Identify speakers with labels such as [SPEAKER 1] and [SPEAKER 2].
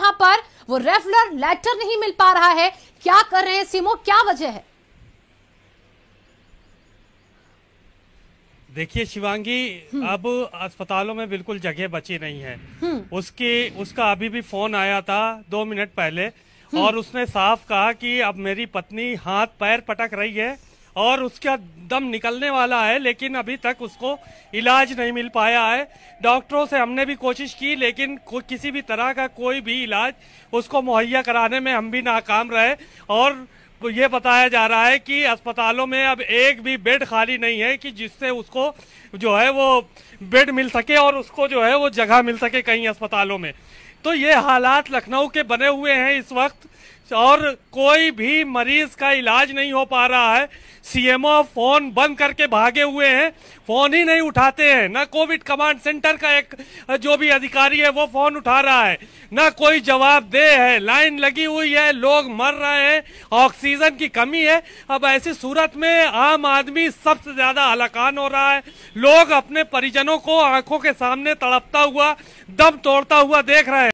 [SPEAKER 1] वहां पर वो रेफलर लेटर नहीं मिल पा रहा है क्या कर रहे हैं सिमो क्या वजह है देखिए शिवांगी हम्म। अब अस्पतालों में बिल्कुल जगह बची नहीं है हम्म। उसके उसका अभी भी फोन आया था दो मिनट पहले
[SPEAKER 2] हम्म। और उसने
[SPEAKER 1] साफ कहा कि अब मेरी पत्नी हाथ पैर पटक रही है और उसका दम निकलने वाला है लेकिन अभी तक उसको इलाज नहीं मिल पाया है डॉक्टरों से हमने भी कोशिश की लेकिन को, किसी भी तरह का कोई भी इलाज उसको मुहैया कराने में हम भी नाकाम रहे और ये बताया जा रहा है कि अस्पतालों में अब एक भी बेड खाली नहीं है कि जिससे उसको जो है वो बेड मिल सके और उसको जो है वो जगह मिल सके कहीं अस्पतालों में तो ये हालात लखनऊ के बने हुए हैं इस वक्त और कोई भी मरीज का इलाज नहीं हो पा रहा है सीएमओ फोन बंद करके भागे हुए हैं फोन ही नहीं उठाते हैं ना कोविड कमांड सेंटर का एक जो भी अधिकारी है वो फोन उठा रहा है ना कोई जवाब दे है लाइन लगी हुई है लोग मर रहे हैं ऑक्सीजन की कमी है अब ऐसी सूरत में आम आदमी सबसे ज्यादा हलाकान हो रहा है लोग अपने परिजनों को आंखों के सामने तड़पता हुआ दम तोड़ता हुआ देख रहे हैं